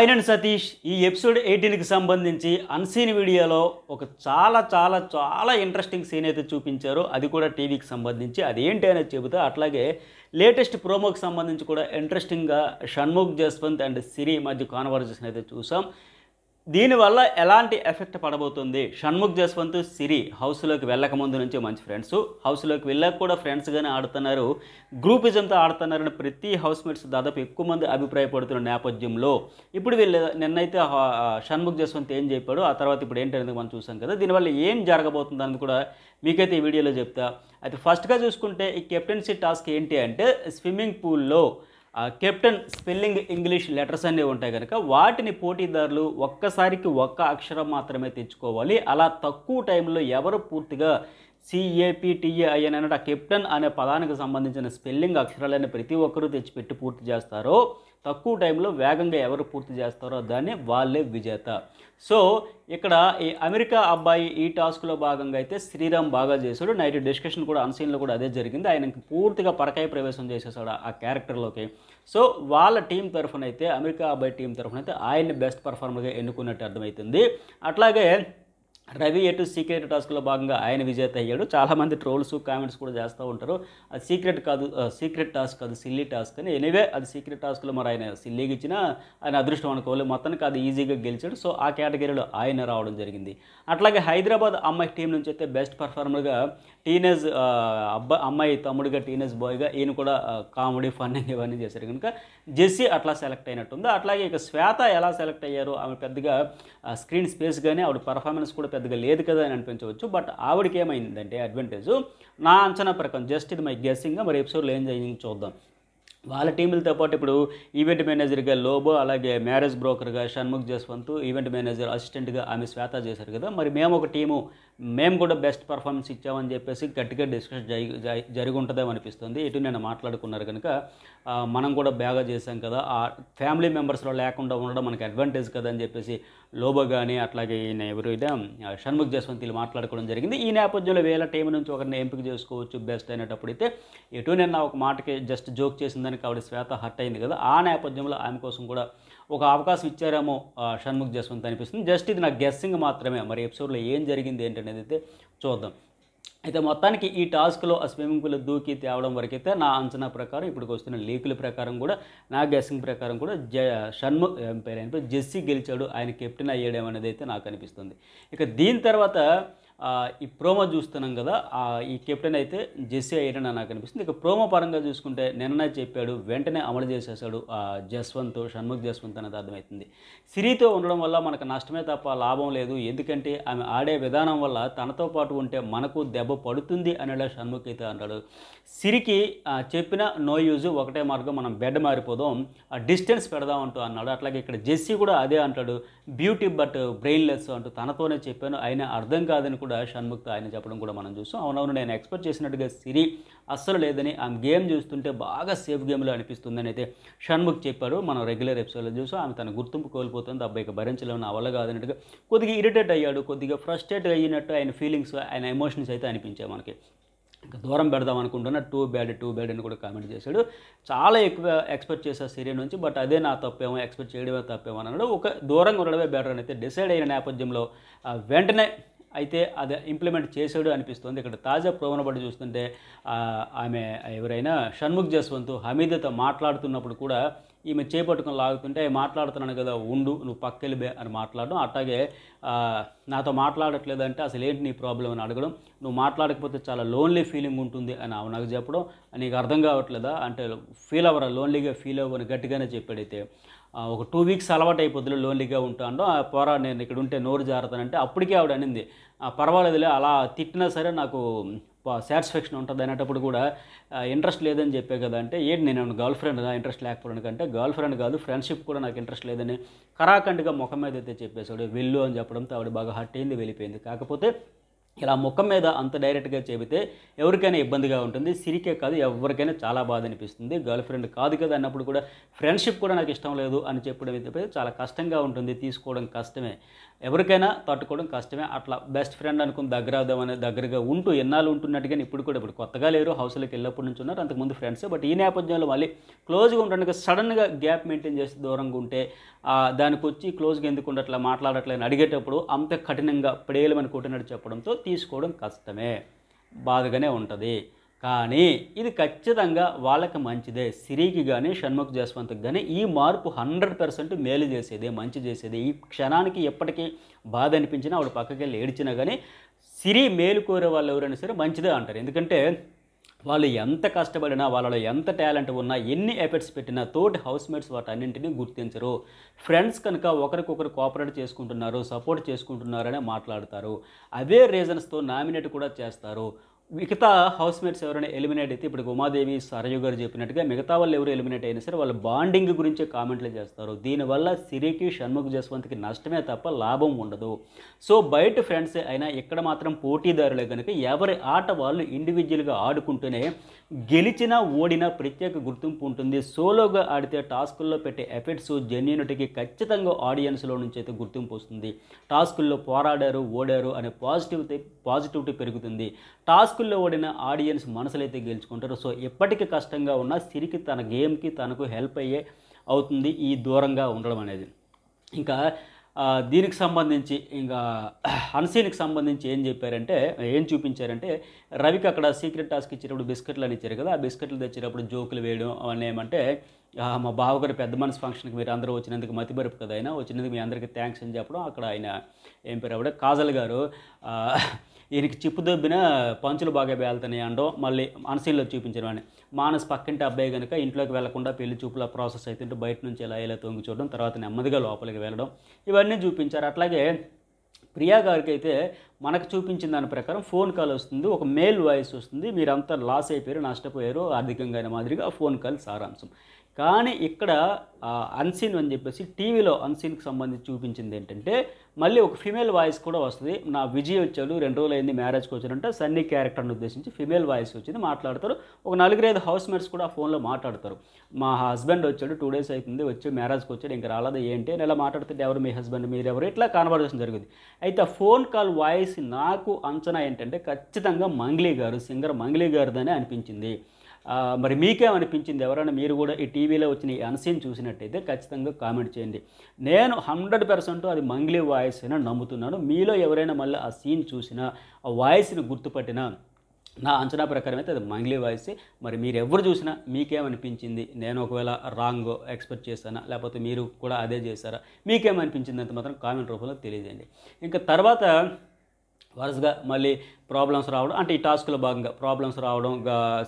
అయినండి సతీష్ ఈ ఎపిసోడ్ ఎయిటీన్కి సంబంధించి అన్సీన్ వీడియోలో ఒక చాలా చాలా చాలా ఇంట్రెస్టింగ్ సీన్ అయితే చూపించారు అది కూడా టీవీకి సంబంధించి అదేంటి అనేది చెబుతా అట్లాగే లేటెస్ట్ ప్రోమోకి సంబంధించి కూడా ఇంట్రెస్టింగ్గా షణ్ముఖ్ జస్వంత్ అండ్ సిరి మధ్య కాన్వర్జేషన్ అయితే చూసాం దీనివల్ల ఎలాంటి ఎఫెక్ట్ పడబోతుంది షణ్ముఖ్ జస్వంత్ సిరి హౌస్లోకి వెళ్ళక ముందు నుంచి మంచి ఫ్రెండ్స్ హౌస్లోకి వెళ్ళాక కూడా ఫ్రెండ్స్గానే ఆడుతున్నారు గ్రూపిజంతో ఆడుతున్నారని ప్రతి హౌస్ మేట్స్ దాదాపు ఎక్కువ మంది అభిప్రాయపడుతున్న నేపథ్యంలో ఇప్పుడు వీళ్ళు నిన్నైతే షణ్ముఖ్ జస్వంత్ ఏం చెప్పాడు ఆ తర్వాత ఇప్పుడు ఏంటనేది మనం చూసాం కదా దీనివల్ల ఏం జరగబోతుంది అనేది కూడా మీకైతే ఈ వీడియోలో చెప్తా అయితే ఫస్ట్గా చూసుకుంటే ఈ కెప్టెన్సీ టాస్క్ ఏంటి అంటే స్విమ్మింగ్ పూల్లో కెప్టెన్ స్పెల్లింగ్ ఇంగ్లీష్ లెటర్స్ అనేవి ఉంటాయి కనుక వాటిని పోటీదారులు ఒక్కసారికి ఒక్క అక్షరం మాత్రమే తెచ్చుకోవాలి అలా తక్కువ టైంలో ఎవరు పూర్తిగా సిఏపిటిఏఐఎన్ అన్నట్టు ఆ కెప్టెన్ అనే పదానికి సంబంధించిన స్పెల్లింగ్ అక్షరాలని ప్రతి ఒక్కరూ తెచ్చిపెట్టి పూర్తి చేస్తారో తక్కువ టైంలో వేగంగా ఎవరు పూర్తి చేస్తారో దాన్ని వాళ్ళే విజేత సో ఇక్కడ ఈ అమెరికా అబ్బాయి ఈ టాస్క్లో భాగంగా అయితే శ్రీరామ్ బాగా చేశాడు నైట్ డిస్కషన్ కూడా అన్సీన్లో కూడా అదే జరిగింది ఆయన పూర్తిగా పరకాయ ప్రవేశం చేసేసాడు ఆ క్యారెక్టర్లోకి సో వాళ్ళ టీం తరఫున అయితే అమెరికా అబ్బాయి టీం తరఫున అయితే ఆయన్ని బెస్ట్ పర్ఫార్మర్గా ఎన్నుకున్నట్టు అర్థమవుతుంది అట్లాగే రవి ఎటు సీక్రెట్ టాస్క్లో భాగంగా ఆయన విజేత అయ్యాడు చాలామంది ట్రోల్స్ కామెంట్స్ కూడా చేస్తూ ఉంటారు అది సీక్రెట్ కాదు సీక్రెట్ టాస్క్ కాదు సిల్లీ టాస్క్ అని ఎనీవే అది సీక్రెట్ టాస్క్లో మరి ఆయన సిల్లీగా ఇచ్చినా ఆయన అదృష్టం అనుకోవాలి మొత్తానికి అది ఈజీగా గెలిచాడు సో ఆ కేటగిరీలో ఆయన రావడం జరిగింది అట్లాగే హైదరాబాద్ అమ్మాయి టీం నుంచి అయితే బెస్ట్ పర్ఫార్మర్గా టీనేజ్ అబ్బాయి అమ్మాయి తమ్ముడిగా టీనేజ్ బాయ్గా ఈయన కూడా కామెడీ ఫన్ ఇవన్నీ చేశారు కనుక జెస్సీ అట్లా సెలెక్ట్ అయినట్టుంది అట్లాగే ఇక శ్వేత ఎలా సెలెక్ట్ అయ్యారు ఆమె పెద్దగా స్క్రీన్ స్పేస్ కానీ ఆవిడ పర్ఫార్మెన్స్ కూడా పెద్దగా లేదు కదా అని అనిపించవచ్చు బట్ ఆవిడకి ఏమైందంటే అడ్వాంటేజ్ నా అంచనా ప్రకారం జస్ట్ ఇది మై గెస్సింగ్గా మరి ఎపిసోడ్లో ఏం జరిగింది చూద్దాం వాళ్ళ టీములతో పాటు ఇప్పుడు ఈవెంట్ మేనేజర్గా లోబో అలాగే మ్యారేజ్ బ్రోకర్గా షణ్ముఖ్ జస్వంత్ ఈవెంట్ మేనేజర్ అసిస్టెంట్గా ఆమె శ్వేత చేశారు కదా మరి మేము ఒక టీము మేము కూడా బెస్ట్ పర్ఫార్మెన్స్ ఇచ్చామని చెప్పేసి గట్టిగా డిస్కషన్ జరిగి జరిగి ఉంటుందేమో అనిపిస్తుంది ఇటు నేను మాట్లాడుకున్నారు కనుక మనం కూడా బాగా చేశాం కదా ఆ ఫ్యామిలీ మెంబర్స్లో లేకుండా ఉండడం మనకి అడ్వాంటేజ్ కదా అని చెప్పేసి లోబో కానీ అట్లాగే ఈయన ఎవరైతే షణ్ముఖ్ జస్వంతి మాట్లాడుకోవడం జరిగింది ఈ నేపథ్యంలో వేల టీం నుంచి ఒకరిని ఎంపిక చేసుకోవచ్చు బెస్ట్ అనేటప్పుడు అయితే ఎటు నేను ఒక మాటకి జస్ట్ జోక్ చేసిందని కాబట్టి శ్వేత హర్ట్ అయింది కదా ఆ నేపథ్యంలో ఆమె కోసం కూడా ఒక అవకాశం ఇచ్చారేమో షణ్ముఖ్ జస్వంత్ అనిపిస్తుంది జస్ట్ ఇది నా గెస్సింగ్ మాత్రమే మరి ఎపిసోడ్లో ఏం జరిగింది ఏంటనేది అయితే చూద్దాం అయితే మొత్తానికి ఈ టాస్క్లో ఆ స్విమ్మింగ్ పూల్ దూకి తేవడం వరకైతే నా అంచనా ప్రకారం ఇప్పటికి వస్తున్న లీకుల ప్రకారం కూడా నా గెస్సింగ్ ప్రకారం కూడా జ షణ్ముఖ్ పేరు అయినప్పుడు జెస్సీ గెలిచాడు ఆయన కెప్టెన్ అయ్యాడేమనేది అయితే నాకు అనిపిస్తుంది ఇక దీని తర్వాత ఈ ప్రోమో చూస్తున్నాం కదా ఈ కెప్టెన్ అయితే జెస్సీ అయ్యాడని నాకు అనిపిస్తుంది ఇక ప్రోమో పరంగా చూసుకుంటే నిన్ననే చెప్పాడు వెంటనే అమలు చేసేసాడు జస్వంత్ షణ్ముఖ్ జస్వంత్ అనేది అర్థమవుతుంది సిరితో ఉండడం వల్ల మనకు నష్టమే తప్ప లాభం లేదు ఎందుకంటే ఆమె ఆడే విధానం వల్ల తనతో పాటు ఉంటే మనకు దెబ్బ పడుతుంది అనేలా షణ్ముఖ్ అయితే అన్నాడు సిరికి చెప్పిన నో యూజ్ ఒకటే మార్గం మనం బెడ్ మారిపోదాం ఆ డిస్టెన్స్ పెడదాం అంటూ అన్నాడు అట్లాగే ఇక్కడ జెస్సీ కూడా అదే అంటాడు బ్యూటీ బట్ బ్రెయిన్లెస్ అంటూ తనతోనే చెప్పాను అయినా అర్థం కాదని కూడా కూడా షణ్ముక్త ఆయన చెప్పడం కూడా మనం చూస్తాం అవునవును నేను ఎక్స్పెక్ట్ చేసినట్టుగా సిరి అస్సలు లేదని ఆమె గేమ్ చూస్తుంటే బాగా సేఫ్ గేమ్లో అనిపిస్తుందని అయితే షణ్ముఖ్ చెప్పాడు మనం రెగ్యులర్ ఎపిసోడ్లో చూసాం ఆమె తన గుర్తింపు కోల్పోతుంది అబ్బాయికి భరించలేమని అవల కాదన్నట్టుగా కొద్దిగా ఇరిటేట్ అయ్యాడు కొద్దిగా ఫ్రస్ట్రేట్ అయినట్టు ఆయన ఫీలింగ్స్ ఆయన ఎమోషన్స్ అయితే అనిపించాయి మనకి దూరం పెడదాం అనుకుంటున్నా టూ బ్యాడ్ టూ బ్యాడ్ అని కూడా కామెంట్ చేశాడు చాలా ఎక్కువ ఎక్స్పెక్ట్ చేసే సీరియల్ నుంచి బట్ అదే నా తప్పేమో ఎక్స్పెక్ట్ చేయడమే తప్పేమో అన్నాడు ఒక దూరంగా ఉండడమే బెటర్ అని అయితే డిసైడ్ అయిన నేపథ్యంలో వెంటనే అయితే అది ఇంప్లిమెంట్ చేశాడు అనిపిస్తుంది ఇక్కడ తాజా ప్రోమను బట్టి చూస్తుంటే ఆమె ఎవరైనా షణ్ముఖ్ జస్వంత్ హమీదతో మాట్లాడుతున్నప్పుడు కూడా ఈమె చేపట్టుకుని లాగుతుంటే మాట్లాడుతున్నాను కదా ఉండు నువ్వు పక్కెళ్ళిబే అని మాట్లాడడం అట్లాగే నాతో మాట్లాడట్లేదంటే అసలు ఏంటి నీ ప్రాబ్లం అని అడగడం నువ్వు మాట్లాడకపోతే చాలా లోన్లీ ఫీలింగ్ ఉంటుంది అని ఆమె నాకు చెప్పడం నీకు అర్థం కావట్లేదా అంటే ఫీల్ అవ్వరా లోన్లీగా ఫీల్ అవ్వని గట్టిగానే చెప్పాడైతే ఒక టూ వీక్స్ అలవాటు అయిపోతుంది లోన్లీగా ఉంటాను ఆ పోరా నేను ఇక్కడ ఉంటే నోరు జారుతానంటే అప్పటికే ఆవిడ అనింది పర్వాలేదులే అలా తిట్టినా సరే నాకు సాటిస్ఫాక్షన్ ఉంటుంది అనేటప్పుడు కూడా ఇంట్రెస్ట్ లేదని చెప్పే కదా అంటే ఏంటి నేను గర్ల్ ఫ్రెండ్ ఇంట్రెస్ట్ లేకపోవడానికి అంటే గర్ల్ ఫ్రెండ్ కాదు ఫ్రెండ్షిప్ కూడా నాకు ఇంట్రెస్ట్ లేదని కరాఖండ్గా ముఖం మీద అయితే చెప్పేసాడు వెళ్ళు అని చెప్పడంతో ఆవిడ బాగా హర్ట్ అయింది వెళ్ళిపోయింది కాకపోతే ఇలా ముఖం మీద అంత డైరెక్ట్గా చెబితే ఎవరికైనా ఇబ్బందిగా ఉంటుంది సిరికే కాదు ఎవరికైనా చాలా బాధ అనిపిస్తుంది గర్ల్ ఫ్రెండ్ కాదు కదా అన్నప్పుడు కూడా ఫ్రెండ్షిప్ కూడా నాకు ఇష్టం లేదు అని చెప్పడం చాలా కష్టంగా ఉంటుంది తీసుకోవడం కష్టమే ఎవరికైనా తట్టుకోవడం కష్టమే అట్లా బెస్ట్ ఫ్రెండ్ అనుకుని దగ్గర అవుదాం దగ్గరగా ఉంటూ ఎన్నాళ్ళు ఉంటున్నట్టుగా ఇప్పుడు కూడా ఇప్పుడు కొత్తగా లేరు హౌస్లోకి వెళ్ళినప్పటి నుంచి ఉన్నారు అంతకుముందు ఫ్రెండ్స్ బట్ ఈ నేపథ్యంలో మళ్ళీ క్లోజ్గా ఉండడానికి సడన్గా గ్యాప్ మెయింటైన్ చేసి దూరంగా ఉంటే దానికి వచ్చి క్లోజ్గా ఎందుకు ఉండట్లా మాట్లాడట్లేని అడిగేటప్పుడు అంత కఠినంగా ప్రేయలమని కొట్టినట్టు చెప్పడంతో తీసుకోవడం కష్టమే బాధగానే ఉంటుంది కానీ ఇది ఖచ్చితంగా వాళ్ళకి మంచిదే సిరికి కానీ షణ్ముఖ్ జస్వంత్కి కానీ ఈ మార్పు హండ్రెడ్ పర్సెంట్ మేలు చేసేదే మంచి చేసేదే ఈ క్షణానికి ఎప్పటికీ బాధ అనిపించినా ఆవిడ పక్కకి వెళ్ళి ఏడిచినా కానీ సిరి మేలు కోరే వాళ్ళు ఎవరైనా సరే మంచిదే అంటారు ఎందుకంటే వాళ్ళు ఎంత కష్టపడినా వాళ్ళలో ఎంత టాలెంట్ ఉన్నా ఎన్ని ఎఫర్ట్స్ పెట్టినా తోటి హౌస్ వాటి వాటన్నింటినీ గుర్తించరు ఫ్రెండ్స్ కనుక ఒకరికొకరు కోఆపరేట్ చేసుకుంటున్నారు సపోర్ట్ చేసుకుంటున్నారనే మాట్లాడతారు అవే రీజన్స్తో నామినేట్ కూడా చేస్తారు మిగతా హౌస్ మేట్స్ ఎవరైనా ఎలిమినేట్ అయితే ఇప్పుడు ఉమాదేవి సరయు గారు చెప్పినట్టుగా మిగతా వాళ్ళు ఎవరు ఎలిమినేట్ అయినా సరే వాళ్ళ బాండింగ్ గురించే కామెంట్లు చేస్తారు దీనివల్ల సిరికి షణ్ముఖ జస్వంత్కి నష్టమే తప్ప లాభం ఉండదు సో బయట ఫ్రెండ్స్ అయినా ఇక్కడ మాత్రం పోటీదారులే కనుక ఎవరి ఆట వాళ్ళు ఇండివిజువల్గా ఆడుకుంటూనే గెలిచినా ఓడిన ప్రత్యేక గుర్తింపు ఉంటుంది సోలోగా ఆడితే టాస్కుల్లో పెట్టే ఎఫెక్ట్స్ జెన్యునిటీకి ఖచ్చితంగా ఆడియన్స్లో నుంచి అయితే గుర్తింపు వస్తుంది టాస్కుల్లో పోరాడారు ఓడారు అనే పాజిటివిటీ పాజిటివిటీ పెరుగుతుంది టాస్కుల్లో ఓడిన ఆడియన్స్ మనసులైతే గెలుచుకుంటారు సో ఎప్పటికీ కష్టంగా ఉన్నా సిరికి తన గేమ్కి తనకు హెల్ప్ అయ్యే అవుతుంది ఈ దూరంగా ఉండడం అనేది ఇంకా దీనికి సంబంధించి ఇంకా అన్సీన్కి సంబంధించి ఏం చెప్పారంటే ఏం చూపించారంటే రవికి అక్కడ సీక్రెట్ టాస్క్ ఇచ్చేటప్పుడు బిస్కెట్లు అని ఇచ్చారు కదా ఆ బిస్కెట్లు తెచ్చినప్పుడు జోకులు వేయడం అవన్నీ ఏమంటే మా బావగారు పెద్ద మనసు ఫంక్షన్కి మీరు అందరూ వచ్చినందుకు బరుపు కదా ఆయన వచ్చినందుకు మీ అందరికీ థ్యాంక్స్ అని చెప్పడం అక్కడ ఆయన ఏం పేరు ఆవిడ కాజల్ గారు ఈయనకి చిప్పు దొబ్బిన పంచులు బాగా వేలుతున్నాయి అండో మళ్ళీ అనసీల్లో చూపించడం వాడిని మానసు పక్కింటి అబ్బాయి కనుక ఇంట్లోకి వెళ్లకుండా పెళ్లి చూపుల ప్రాసెస్ అయితే బయట నుంచి ఎలా ఇలా తొంగి చూడడం తర్వాత నెమ్మదిగా లోపలికి వెళ్ళడం ఇవన్నీ చూపించారు అట్లాగే ప్రియా గారికి అయితే మనకు చూపించిన దాని ప్రకారం ఫోన్ కాల్ వస్తుంది ఒక మేల్ వాయిస్ వస్తుంది మీరంతా లాస్ అయిపోయారు నష్టపోయారు ఆర్థికంగా అయిన మాదిరిగా ఫోన్ కాల్ సారాంశం కానీ ఇక్కడ అన్సీన్ అని చెప్పేసి టీవీలో అన్సీన్కి సంబంధించి చూపించింది ఏంటంటే మళ్ళీ ఒక ఫిమేల్ వాయిస్ కూడా వస్తుంది నా విజయ్ వచ్చాడు రెండు రోజులు అయింది మ్యారేజ్కి వచ్చారంటే సన్నీ క్యారెక్టర్ని ఉద్దేశించి ఫిమేల్ వాయిస్ వచ్చింది మాట్లాడతారు ఒక నలుగురైదు హౌస్ మేట్స్ కూడా ఆ ఫోన్లో మాట్లాడతారు మా హస్బెండ్ వచ్చాడు టూ డేస్ అవుతుంది వచ్చి మ్యారేజ్కి వచ్చాడు ఇంకా రాలేదు ఏంటి నెల మాట్లాడుతుంటే ఎవరు మీ హస్బెండ్ మీరెవరు ఇట్లా కాన్వర్జేషన్ జరిగింది అయితే ఆ ఫోన్ కాల్ వాయిస్ నాకు అంచనా ఏంటంటే ఖచ్చితంగా మంగ్లీ గారు సింగర్ మంగ్లీ గారిదని అనిపించింది మరి మీకేమనిపించింది ఎవరైనా మీరు కూడా ఈ టీవీలో వచ్చిన ఈ అన్సీన్ చూసినట్టయితే ఖచ్చితంగా కామెంట్ చేయండి నేను హండ్రెడ్ పర్సెంట్ అది మంగ్లీ వాయిస్ అని నమ్ముతున్నాను మీలో ఎవరైనా మళ్ళీ ఆ సీన్ చూసినా ఆ వాయిస్ని గుర్తుపట్టినా నా అంచనా ప్రకారం అయితే అది మంగ్లీ వాయిస్ మరి మీరు ఎవరు చూసినా మీకేమనిపించింది నేను ఒకవేళ రాంగ్ ఎక్స్పెక్ట్ చేశానా లేకపోతే మీరు కూడా అదే చేశారా మీకేమనిపించింది అంత మాత్రం కామెంట్ రూపంలో తెలియజేయండి ఇంకా తర్వాత వరుసగా మళ్ళీ ప్రాబ్లమ్స్ రావడం అంటే ఈ టాస్క్లో భాగంగా ప్రాబ్లమ్స్ రావడం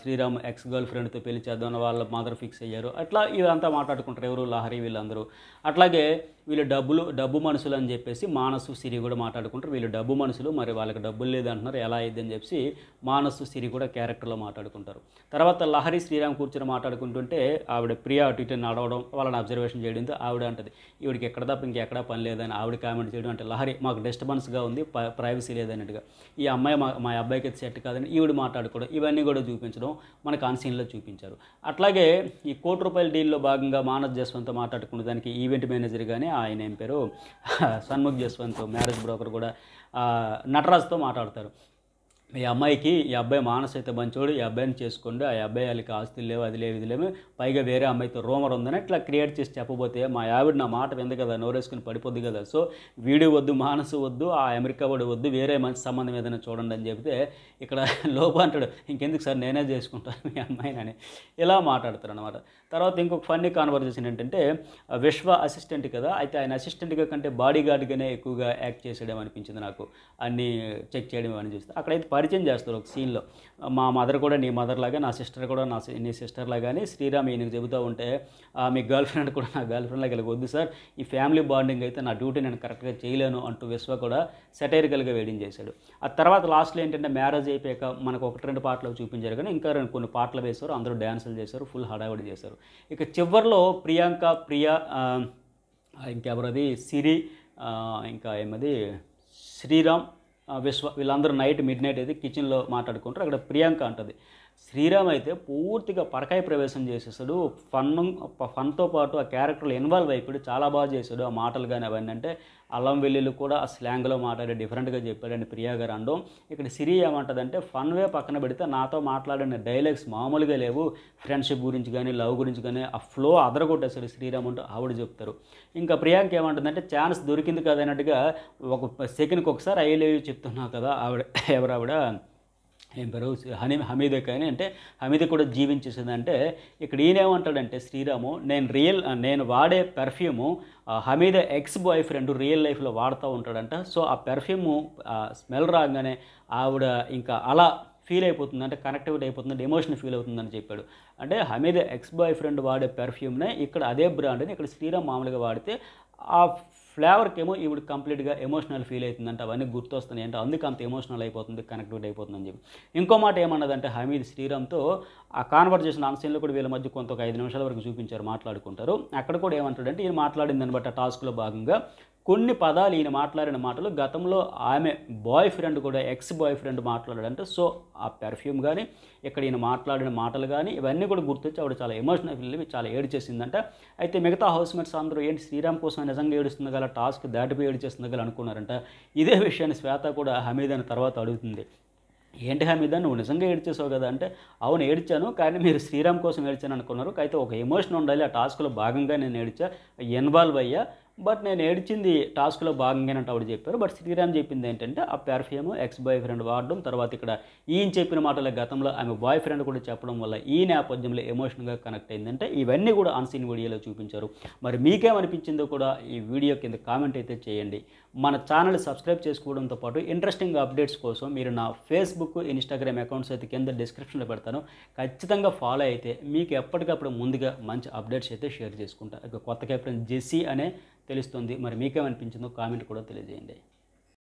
శ్రీరామ్ ఎక్స్ గర్ల్ ఫ్రెండ్తో పెళ్లి చేద్దాం వాళ్ళ మదర్ ఫిక్స్ అయ్యారు అట్లా ఇదంతా మాట్లాడుకుంటారు ఎవరు లహరి వీళ్ళందరూ అట్లాగే వీళ్ళు డబ్బులు డబ్బు మనుషులు అని చెప్పేసి మానసు సిరి కూడా మాట్లాడుకుంటారు వీళ్ళు డబ్బు మనుషులు మరి వాళ్ళకి డబ్బులు లేదంటున్నారు ఎలా అయ్యిందని చెప్పి మానసు సిరి కూడా క్యారెక్టర్లో మాట్లాడుకుంటారు తర్వాత లహరి శ్రీరామ్ కూర్చొని మాట్లాడుకుంటుంటే ఆవిడ ప్రియా అటు ఇటు నడవడం వాళ్ళని అబ్జర్వేషన్ చేయడంతో ఆవిడ అంటది ఈవిడికి ఎక్కడ తప్ప ఇంకెక్కడా పని లేదని ఆవిడ కామెంట్ చేయడం అంటే లహరి మాకు డిస్టర్బెన్స్గా ఉంది ప్రైవసీ లేదన్నట్టుగా ఈ అమ్మాయి మా మా అబ్బాయికి అయితే సెట్ కాదని ఈవిడ మాట్లాడుకోవడం ఇవన్నీ కూడా చూపించడం మనకు ఆన్సీన్లో చూపించారు అట్లాగే ఈ కోటి రూపాయల డీల్లో భాగంగా మానస్ జస్వంత్తో మాట్లాడుకున్న దానికి ఈవెంట్ మేనేజర్ కానీ ఆయన ఏం పేరు సన్ముఖ్ జస్వంత్ మ్యారేజ్ బ్రోకర్ కూడా నటరాజ్తో మాట్లాడతారు ఈ అమ్మాయికి ఈ అబ్బాయి మానస అయితే మంచోడు ఈ అబ్బాయిని చేసుకోండి ఆ అబ్బాయి వాళ్ళకి ఆస్తులు లేవు అది లేవు ఇది లేవు పైగా వేరే అమ్మాయితో రోమర్ ఉందని ఇట్లా క్రియేట్ చేసి చెప్పబోతే మా ఆవిడ నా మాట వింద కదా నోరేసుకుని పడిపోద్ది కదా సో వీడి వద్దు మానసు వద్దు ఆ అమెరికా వాడు వద్దు వేరే మంచి సంబంధం ఏదైనా చూడండి అని చెప్తే ఇక్కడ లోపు అంటాడు ఇంకెందుకు సార్ నేనే చేసుకుంటాను మీ అమ్మాయిని అని ఇలా మాట్లాడతారు అనమాట తర్వాత ఇంకొక ఫన్నీ కాన్వర్జేషన్ ఏంటంటే విశ్వ అసిస్టెంట్ కదా అయితే ఆయన అసిస్టెంట్గా కంటే బాడీ గార్డ్గానే ఎక్కువగా యాక్ట్ చేసేయడం అనిపించింది నాకు అన్నీ చెక్ చేయడం అని చూస్తే అక్కడైతే పరిచయం చేస్తారు ఒక సీన్లో మా మదర్ కూడా నీ మదర్ లాగా నా సిస్టర్ కూడా నా నీ సిస్టర్ లాగానే శ్రీరామ్ ఈయనకు చెబుతూ ఉంటే మీ గర్ల్ ఫ్రెండ్ కూడా నా గర్ల్ ఫ్రెండ్ లాగా వద్దు సార్ ఈ ఫ్యామిలీ బాండింగ్ అయితే నా డ్యూటీ నేను కరెక్ట్గా చేయలేను అంటూ విశ్వ కూడా సెటైరికల్గా వేడింగ్ చేశాడు ఆ తర్వాత లాస్ట్లో ఏంటంటే మ్యారేజ్ అయిపోయాక మనకు ఒకటి రెండు పాటలు చూపించారు కానీ ఇంకా రెండు కొన్ని పాటలు వేశారు అందరూ డ్యాన్సులు చేశారు ఫుల్ హడావుడి చేశారు ఇక చివరిలో ప్రియాంక ప్రియా ఇంకెవరది సిరి ఇంకా ఏమది శ్రీరామ్ విశ్వ వీళ్ళందరూ నైట్ మిడ్ నైట్ అయితే కిచెన్లో మాట్లాడుకుంటారు అక్కడ ప్రియాంక అంటుంది శ్రీరామ్ అయితే పూర్తిగా పరకాయ ప్రవేశం చేసేసాడు ఫన్ ఫన్తో పాటు ఆ క్యారెక్టర్లు ఇన్వాల్వ్ అయిపోయాడు చాలా బాగా చేశాడు ఆ మాటలు కానీ అవన్నీ అంటే అల్లం వెల్లుల్లి కూడా ఆ స్లాంగ్లో మాట్లాడి డిఫరెంట్గా చెప్పాడని ప్రియా గారు అండం ఇక్కడ సిరి ఏమంటుందంటే ఫన్ వే పక్కన పెడితే నాతో మాట్లాడిన డైలాగ్స్ మామూలుగా లేవు ఫ్రెండ్షిప్ గురించి కానీ లవ్ గురించి కానీ ఆ ఫ్లో అదరగొట్టేసాడు శ్రీరామ్ అంటూ ఆవిడ చెప్తారు ఇంకా ప్రియాంక ఏమంటుందంటే ఛాన్స్ దొరికింది కదన్నట్టుగా ఒక సెకండ్కి ఒకసారి ఐ లేవ్ చెప్తున్నావు కదా ఆవిడ ఎవరావిడ బరోస్ హనీ హమీద కానీ అంటే హమీద కూడా జీవించేసిందంటే ఇక్కడ ఈయనేమంటాడంటే శ్రీరాము నేను రియల్ నేను వాడే perfume Hameeda ex boyfriend real లైఫ్లో వాడుతూ ఉంటాడంట సో ఆ పెర్ఫ్యూము స్మెల్ రాగానే ఆవిడ ఇంకా అలా ఫీల్ అయిపోతుంది అంటే కనెక్టివిటీ అయిపోతుంది ఎమోషన్ ఫీల్ అవుతుందని చెప్పాడు అంటే హమీద ఎక్స్ బాయ్ ఫ్రెండ్ వాడే పెర్ఫ్యూమ్నే ఇక్కడ అదే బ్రాండ్ని ఇక్కడ శ్రీరామ్ మామూలుగా వాడితే ఆ ఫ్లేవర్కి ఏమో ఈవిడ కంప్లీట్గా ఎమోషనల్ ఫీల్ అవుతుందంటే అవన్నీ గుర్తొస్తున్నాయి అంటే అందుకు అంత ఎమోషనల్ అయిపోతుంది అయిపోతుంది అని చెప్పి ఇంకో మాట ఏమన్నదంటే హమీద్ శ్రీరామ్తో ఆ కాన్వర్జేషన్ ఆన్సైన్లో కూడా వీళ్ళ మధ్య కొంత ఒక ఐదు నిమిషాల వరకు చూపించారు మాట్లాడుకుంటారు అక్కడ కూడా ఏమంటాడంటే ఈయన మాట్లాడిందని బట్టి టాస్క్లో భాగంగా కొన్ని పదాలు ఈయన మాట్లాడిన మాటలు గతంలో ఆమె బాయ్ ఫ్రెండ్ కూడా ఎక్స్ బాయ్ ఫ్రెండ్ మాట్లాడాడంటే సో ఆ పెర్ఫ్యూమ్ కానీ ఇక్కడ ఈయన మాట్లాడిన మాటలు కానీ ఇవన్నీ కూడా గుర్తొచ్చి ఆవిడ చాలా ఎమోషనల్ ఫీల్ అయ్యి చాలా ఏడ్చేసిందంట అయితే మిగతా హౌస్ మేట్స్ అందరూ ఏంటి శ్రీరామ్ కోసం నిజంగా ఏడుస్తుంది గల టాస్క్ దాటిపోయి ఏడిచేస్తుంది గల అనుకున్నారంట ఇదే విషయాన్ని శ్వేత కూడా హమీద్ అని తర్వాత అడుగుతుంది ఏంటి హమీద నువ్వు నిజంగా ఏడ్చేసావు కదా అంటే అవును ఏడ్చాను కానీ మీరు శ్రీరామ్ కోసం ఏడ్చాను అనుకున్నారు అయితే ఒక ఎమోషన్ ఉండాలి ఆ టాస్క్లో భాగంగా నేను ఏడ్చా ఇన్వాల్వ్ అయ్యా బట్ నేను ఏడ్చింది టాస్క్లో భాగంగానే అప్పుడు చెప్పారు బట్ శ్రీరామ్ చెప్పింది ఏంటంటే ఆ పెర్ఫ్యూమ్ ఎక్స్ బాయ్ ఫ్రెండ్ వాడడం తర్వాత ఇక్కడ ఈయన చెప్పిన మాటల గతంలో ఆమె బాయ్ ఫ్రెండ్ కూడా చెప్పడం వల్ల ఈ నేపథ్యంలో ఎమోషనల్గా కనెక్ట్ అయిందంటే ఇవన్నీ కూడా అన్సీన్ వీడియోలో చూపించారు మరి మీకేమనిపించిందో కూడా ఈ వీడియో కింద కామెంట్ అయితే చేయండి మన ఛానల్ సబ్స్క్రైబ్ చేసుకోవడంతో పాటు ఇంట్రెస్టింగ్ అప్డేట్స్ కోసం మీరు నా ఫేస్బుక్ ఇన్స్టాగ్రామ్ అకౌంట్స్ అయితే కింద డిస్క్రిప్షన్లో పెడతాను ఖచ్చితంగా ఫాలో అయితే మీకు ఎప్పటికప్పుడు ముందుగా మంచి అప్డేట్స్ అయితే షేర్ చేసుకుంటాను ఇక కొత్త కెప్టెన్ జెస్సీ అనే తెలుస్తుంది మరి మీకేమనిపించిందో కామెంట్ కూడా తెలియజేయండి